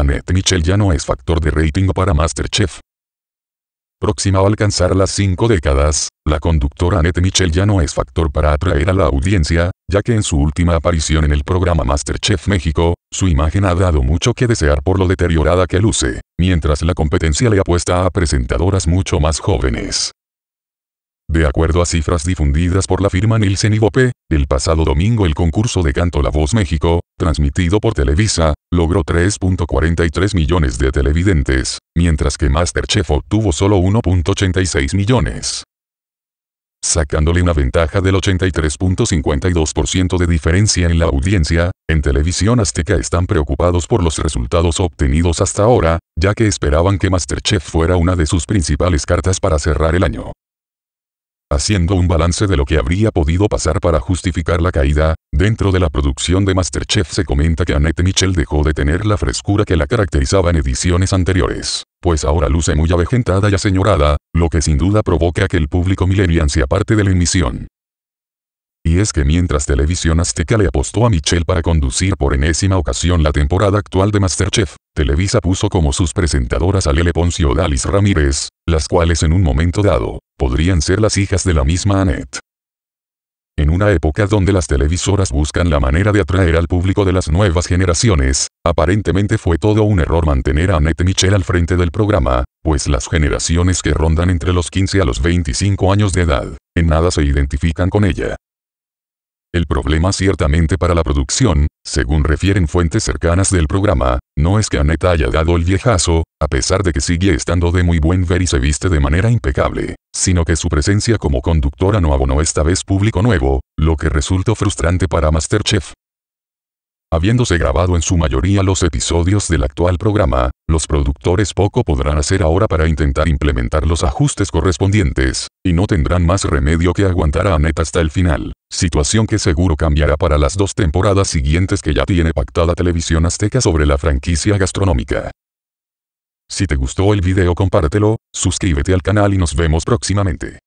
Annette Michel ya no es factor de rating para Masterchef. Próxima a alcanzar las cinco décadas, la conductora Annette Michel ya no es factor para atraer a la audiencia, ya que en su última aparición en el programa Masterchef México, su imagen ha dado mucho que desear por lo deteriorada que luce, mientras la competencia le apuesta a presentadoras mucho más jóvenes. De acuerdo a cifras difundidas por la firma Nielsen y Bope, el pasado domingo el concurso de canto La Voz México, transmitido por Televisa, logró 3.43 millones de televidentes, mientras que Masterchef obtuvo solo 1.86 millones. Sacándole una ventaja del 83.52% de diferencia en la audiencia, en Televisión Azteca están preocupados por los resultados obtenidos hasta ahora, ya que esperaban que Masterchef fuera una de sus principales cartas para cerrar el año haciendo un balance de lo que habría podido pasar para justificar la caída, dentro de la producción de Masterchef se comenta que Annette Mitchell dejó de tener la frescura que la caracterizaba en ediciones anteriores, pues ahora luce muy avejentada y aseñorada, lo que sin duda provoca que el público millennial sea parte de la emisión. Y es que mientras Televisión Azteca le apostó a Michelle para conducir por enésima ocasión la temporada actual de Masterchef, Televisa puso como sus presentadoras a Lele Poncio Dalis Ramírez, las cuales en un momento dado, podrían ser las hijas de la misma Annette. En una época donde las televisoras buscan la manera de atraer al público de las nuevas generaciones, aparentemente fue todo un error mantener a Annette Michelle al frente del programa, pues las generaciones que rondan entre los 15 a los 25 años de edad, en nada se identifican con ella. El problema ciertamente para la producción, según refieren fuentes cercanas del programa, no es que Aneta haya dado el viejazo, a pesar de que sigue estando de muy buen ver y se viste de manera impecable, sino que su presencia como conductora no abonó esta vez público nuevo, lo que resultó frustrante para Masterchef. Habiéndose grabado en su mayoría los episodios del actual programa, los productores poco podrán hacer ahora para intentar implementar los ajustes correspondientes, y no tendrán más remedio que aguantar a Annette hasta el final, situación que seguro cambiará para las dos temporadas siguientes que ya tiene pactada Televisión Azteca sobre la franquicia gastronómica. Si te gustó el video compártelo, suscríbete al canal y nos vemos próximamente.